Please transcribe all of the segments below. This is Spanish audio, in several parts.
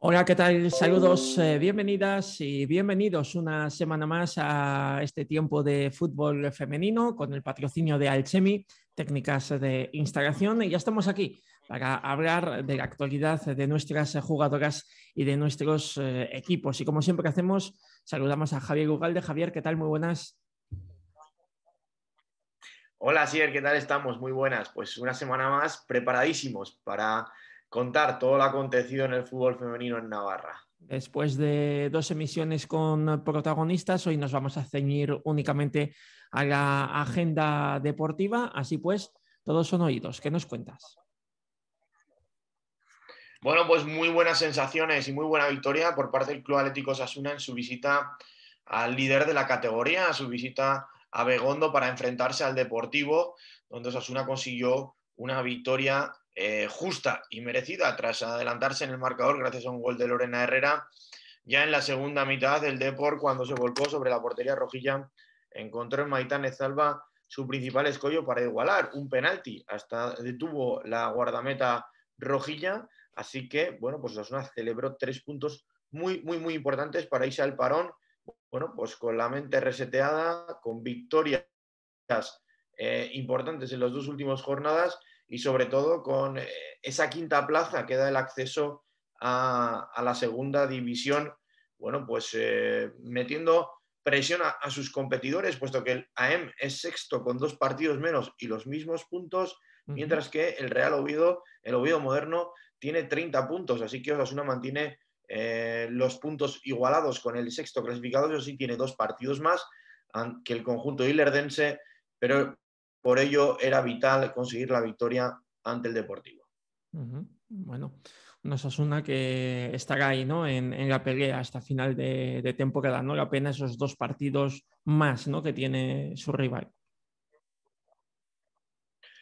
Hola, ¿qué tal? Saludos, eh, bienvenidas y bienvenidos una semana más a este tiempo de fútbol femenino con el patrocinio de Alchemy, técnicas de instalación. Y ya estamos aquí para hablar de la actualidad de nuestras jugadoras y de nuestros eh, equipos. Y como siempre hacemos, saludamos a Javier Ugalde. Javier, ¿qué tal? Muy buenas. Hola, Sier, ¿qué tal estamos? Muy buenas. Pues una semana más preparadísimos para contar todo lo acontecido en el fútbol femenino en Navarra. Después de dos emisiones con protagonistas, hoy nos vamos a ceñir únicamente a la agenda deportiva. Así pues, todos son oídos. ¿Qué nos cuentas? Bueno, pues muy buenas sensaciones y muy buena victoria por parte del Club Atlético Sasuna en su visita al líder de la categoría, a su visita a Begondo para enfrentarse al Deportivo, donde Sasuna consiguió una victoria eh, justa y merecida tras adelantarse en el marcador gracias a un gol de Lorena Herrera. Ya en la segunda mitad, del Depor, cuando se volcó sobre la portería rojilla, encontró en Maitán Zalba su principal escollo para igualar, un penalti. Hasta detuvo la guardameta rojilla. Así que, bueno, pues Osasuna celebró tres puntos muy, muy, muy importantes para irse al parón. Bueno, pues con la mente reseteada, con victorias eh, importantes en las dos últimas jornadas y sobre todo con eh, esa quinta plaza que da el acceso a, la segunda división, bueno, pues eh, metiendo presión a, sus competidores, puesto que el AEM es sexto con dos partidos menos y los mismos puntos, mientras que el Real Oviedo, el Oviedo moderno, tiene 30 puntos, así que Osasuna mantiene eh, los puntos igualados con el sexto clasificado, y sí tiene dos partidos más que el conjunto hilerdense, pero por ello era vital conseguir la victoria ante el Deportivo. Bueno, nos asuna que estará ahí ¿no? en, la pelea hasta final de, tiempo que ¿no? La pena esos dos partidos más ¿no? que tiene su rival.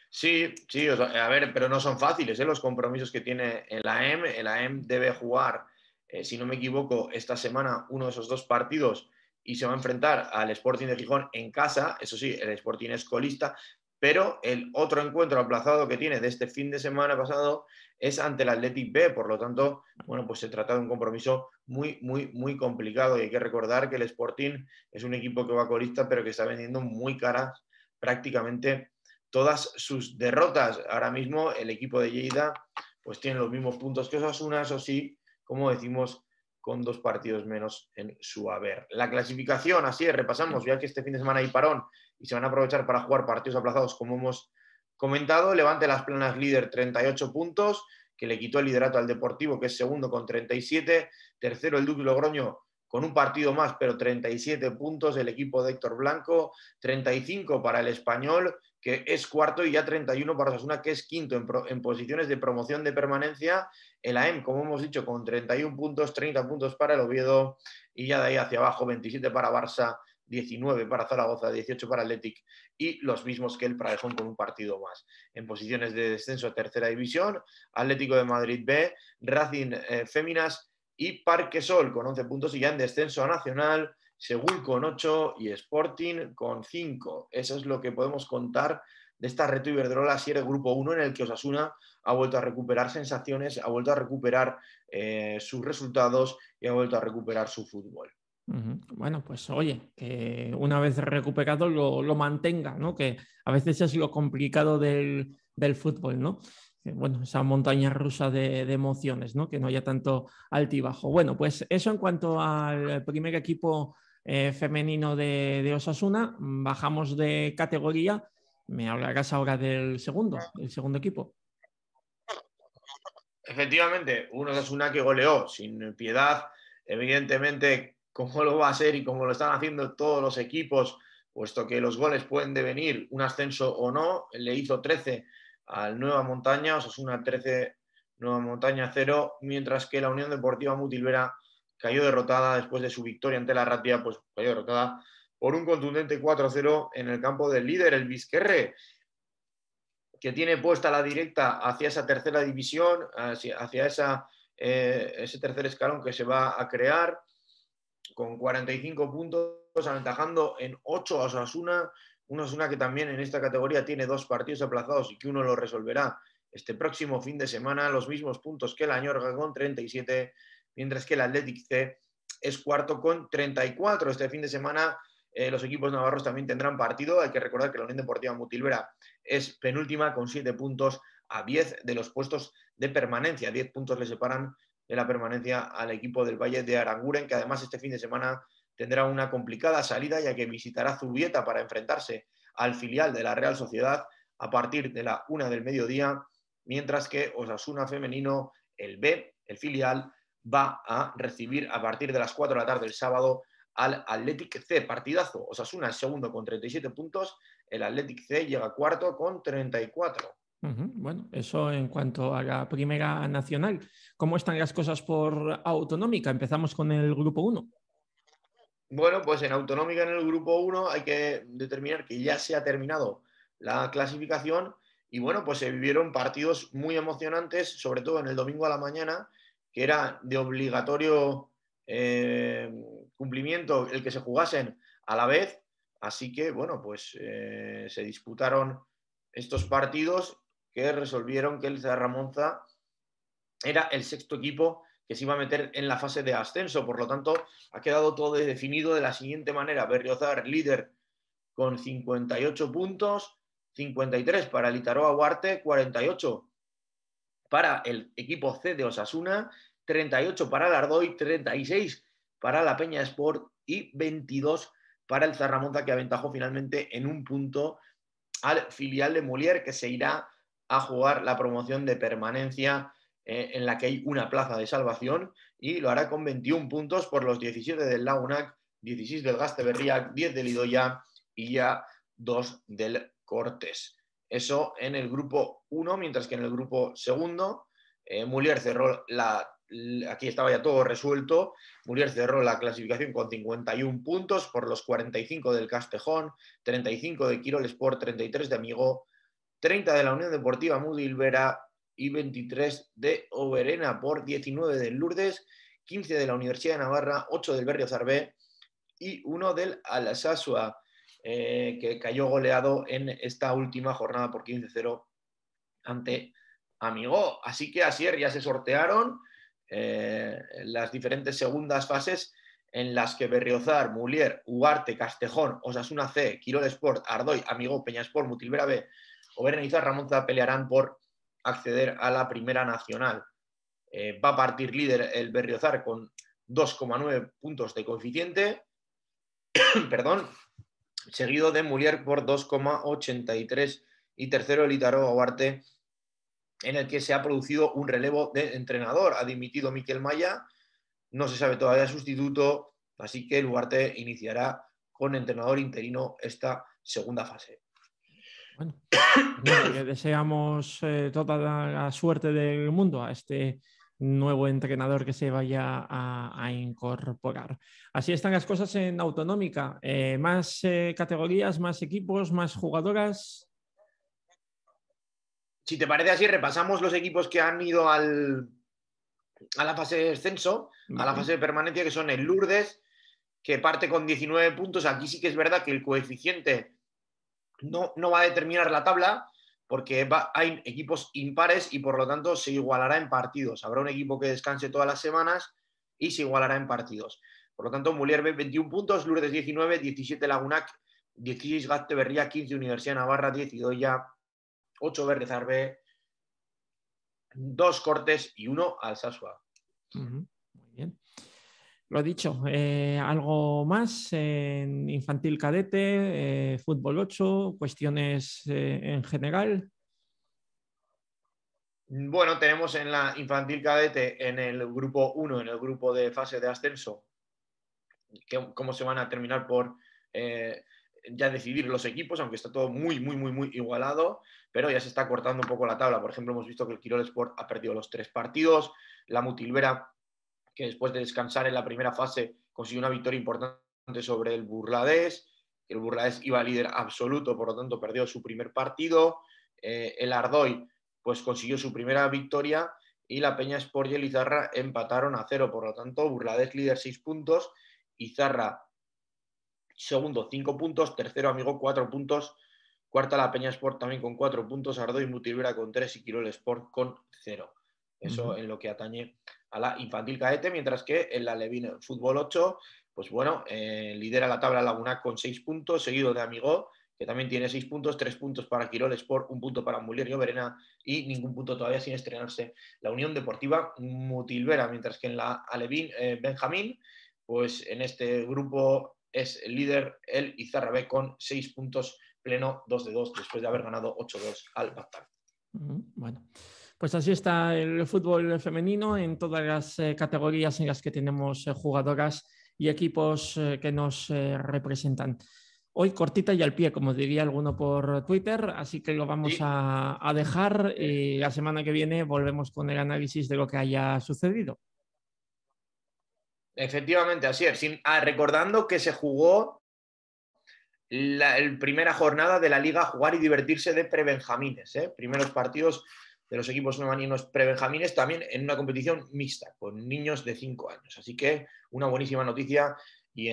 Sí, sí, a ver, pero no son fáciles ¿eh? los compromisos que tiene el AEM. El AEM debe jugar, eh, si no me equivoco, esta semana uno de esos dos partidos y se va a enfrentar al Sporting de Gijón en casa. Eso sí, el Sporting es colista, pero el otro encuentro aplazado que tiene de este fin de semana pasado es ante el Athletic B, por lo tanto, bueno, pues se trata de un compromiso muy, muy, muy complicado y hay que recordar que el Sporting es un equipo que va colista, pero que está vendiendo muy caras prácticamente todas sus derrotas. Ahora mismo el equipo de Lleida pues tiene los mismos puntos que unas o sí, como decimos, con dos partidos menos en su haber. La clasificación, así es, repasamos, ya que este fin de semana hay parón y se van a aprovechar para jugar partidos aplazados, como hemos comentado. Levante las planas líder 38 puntos, que le quitó el liderato al Deportivo, que es segundo con 37. Tercero el Duque Logroño con un partido más, pero 37 puntos el equipo de Héctor Blanco, 35 para el español, que es cuarto y ya 31 para Osasuna, que es quinto en, posiciones de promoción de permanencia. El AEM, como hemos dicho, con 31 puntos, 30 puntos para el Oviedo y ya de ahí hacia abajo, 27 para Barça, 19 para Zaragoza, 18 para Athletic y los mismos que el Pralejón con un partido más. En posiciones de descenso a tercera división, Atlético de Madrid B, Racing eh, Féminas y Parque Sol con 11 puntos y ya en descenso a Nacional, según con 8 y Sporting con 5. Eso es lo que podemos contar de esta reto Iberdrola el Grupo 1 en el que Osasuna ha vuelto a recuperar sensaciones, ha vuelto a recuperar eh, sus resultados y ha vuelto a recuperar su fútbol. Bueno, pues oye, que una vez recuperado lo, mantenga, ¿no? Que a veces es lo complicado del, fútbol, ¿no? bueno, esa montaña rusa de, emociones, ¿no? Que no haya tanto altibajo. Bueno, pues eso en cuanto al primer equipo eh, femenino de, Osasuna, mm, bajamos de categoría. Me hablarás ahora del segundo, el segundo equipo. Efectivamente, un Osasuna que goleó sin piedad. Evidentemente, como lo va a ser y como lo están haciendo todos los equipos, puesto que los goles pueden devenir un ascenso o no. Le hizo 13 al Nueva Montaña, Osasuna 13, Nueva Montaña 0, mientras que la Unión Deportiva Mutilvera cayó derrotada después de su victoria ante la Ratia, pues cayó derrotada por un contundente 4-0 en el campo del líder, el Vizquerre, que tiene puesta la directa hacia esa tercera división, hacia, eh, ese tercer escalón que se va a crear, con 45 puntos, aventajando en 8 a Osasuna, un Osasuna que también en esta categoría tiene dos partidos aplazados y que uno lo resolverá este próximo fin de semana, los mismos puntos que el Añorga con 37 mientras que el Athletic C es cuarto con 34. Este fin de semana eh, los equipos navarros también tendrán partido. Hay que recordar que la Unión Deportiva Mutilvera es penúltima con siete puntos a 10 de los puestos de permanencia. 10 puntos le separan de la permanencia al equipo del Valle de Aranguren, que además este fin de semana tendrá una complicada salida ya que visitará Zubieta para enfrentarse al filial de la Real Sociedad a partir de la una del mediodía, mientras que Osasuna Femenino, el B, el filial, va a recibir a partir de las 4 de la tarde el sábado al Athletic C. Partidazo. Osasuna es segundo con 37 puntos. El Athletic C llega cuarto con 34. Bueno, eso en cuanto a la primera nacional. ¿Cómo están las cosas por autonómica? Empezamos con el grupo 1. Bueno, pues en autonómica en el grupo 1 hay que determinar que ya se ha terminado la clasificación y bueno, pues se vivieron partidos muy emocionantes, sobre todo en el domingo a la mañana, que era de obligatorio eh, cumplimiento el que se jugasen a la vez. Así que, bueno, pues eh, se disputaron estos partidos que resolvieron que el Cerramonza era el sexto equipo que se iba a meter en la fase de ascenso. Por lo tanto, ha quedado todo definido de la siguiente manera. Berriozar, líder con 58 puntos, 53 para el Itaroa 48 para el equipo C de Osasuna 38 para el Ardoy, 36 para la Peña Sport y 22 para el Zarramonza, que aventajó finalmente en un punto al filial de Molière, que se irá a jugar la promoción de permanencia eh, en la que hay una plaza de salvación y lo hará con 21 puntos por los 17 del Launac, 16 del Gasteberriac, 10 del Idoya y ya 2 del Cortes. Eso en el grupo 1, mientras que en el grupo 2 eh, cerró la aquí estaba ya todo resuelto. Muriel cerró la clasificación con 51 puntos por los 45 del Castejón, 35 de Quiroles por 33 de Amigo, 30 de la Unión Deportiva Vera y 23 de Oberena por 19 del Lourdes, 15 de la Universidad de Navarra, 8 del Berrio Zarbé y 1 del Alasasua, eh, que cayó goleado en esta última jornada por 15-0 ante Amigo. Así que Asier ya se sortearon eh, las diferentes segundas fases en las que Berriozar, Mulier, Ugarte, Castejón, Osasuna C, de Sport, Ardoy, Amigo, Peñasport, Sport, Mutilvera B o Berenizar Ramonza pelearán por acceder a la Primera Nacional. Eh, va a partir líder el Berriozar con 2,9 puntos de coeficiente, perdón, seguido de Mulier por 2,83 y tercero el Itaro Ugarte en el que se ha producido un relevo de entrenador. Ha dimitido Miquel Maya, no se sabe todavía el sustituto, así que Luarte iniciará con entrenador interino esta segunda fase. Bueno, le pues deseamos eh, toda la suerte del mundo a este nuevo entrenador que se vaya a, incorporar. Así están las cosas en Autonómica. Eh, más eh, categorías, más equipos, más jugadoras si te parece así, repasamos los equipos que han ido al, a la fase de descenso, a la fase de permanencia, que son el Lourdes, que parte con 19 puntos. Aquí sí que es verdad que el coeficiente no, no va a determinar la tabla, porque hay equipos impares y por lo tanto se igualará en partidos. Habrá un equipo que descanse todas las semanas y se igualará en partidos. Por lo tanto, Mulier 21 puntos, Lourdes 19, 17 Lagunac, 16 Gazteberría, 15 Universidad Navarra, 10 ya 8 verdes Arbe, 2 cortes y 1 al Sasua. Muy bien. Lo dicho, eh, algo más en infantil cadete, eh, fútbol 8, cuestiones eh, en general. Bueno, tenemos en la infantil cadete, en el grupo 1, en el grupo de fase de ascenso, que, cómo se van a terminar por ya decidir los equipos, aunque está todo muy, muy, muy, muy igualado, pero ya se está cortando un poco la tabla. Por ejemplo, hemos visto que el Quirol Sport ha perdido los tres partidos, la Mutilvera, que después de descansar en la primera fase, consiguió una victoria importante sobre el Burladés, el Burladés iba líder absoluto, por lo tanto perdió su primer partido, eh, el Ardoy pues consiguió su primera victoria y la Peña Sport y el Izarra empataron a cero, por lo tanto Burladés líder seis puntos, Izarra segundo cinco puntos, tercero Amigo cuatro puntos, cuarta la Peña Sport también con cuatro puntos, Ardoy y Mutilvera con tres y Quirol Sport con cero. Eso en lo que atañe a la infantil caete. mientras que en la Levin Fútbol 8, pues bueno, eh, lidera la tabla Laguna con seis puntos, seguido de Amigo, que también tiene seis puntos, Tres puntos para Quirol Sport, un punto para Mulier Verena y ningún punto todavía sin estrenarse la Unión Deportiva Mutilvera, mientras que en la Alevín eh, Benjamín, pues en este grupo es el líder, el Izarra B con seis puntos pleno dos de dos, después de haber ganado 8-2 al Bactar. Bueno, pues así está el fútbol femenino en todas las eh, categorías en las que tenemos eh, jugadoras y equipos eh, que nos representan. Hoy cortita y al pie, como diría alguno por Twitter, así que lo vamos a, a dejar y la semana que viene volvemos con el análisis de lo que haya sucedido. Efectivamente, así es. Ah, recordando que se jugó la primera jornada de la Liga Jugar y Divertirse de Prebenjamines. ¿eh? Primeros partidos de los equipos novaninos prebenjamines, también en una competición mixta, con niños de 5 años. Así que una buenísima noticia y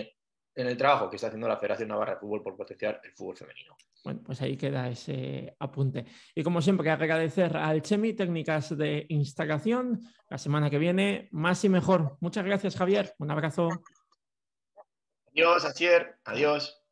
en el trabajo que está haciendo la Federación Navarra de Fútbol por potenciar el fútbol femenino. Bueno, pues ahí queda ese apunte. Y como siempre, agradecer al Chemi técnicas de instalación. La semana que viene, más y mejor. Muchas gracias, Javier. Un abrazo. Adiós, Asier. Adiós.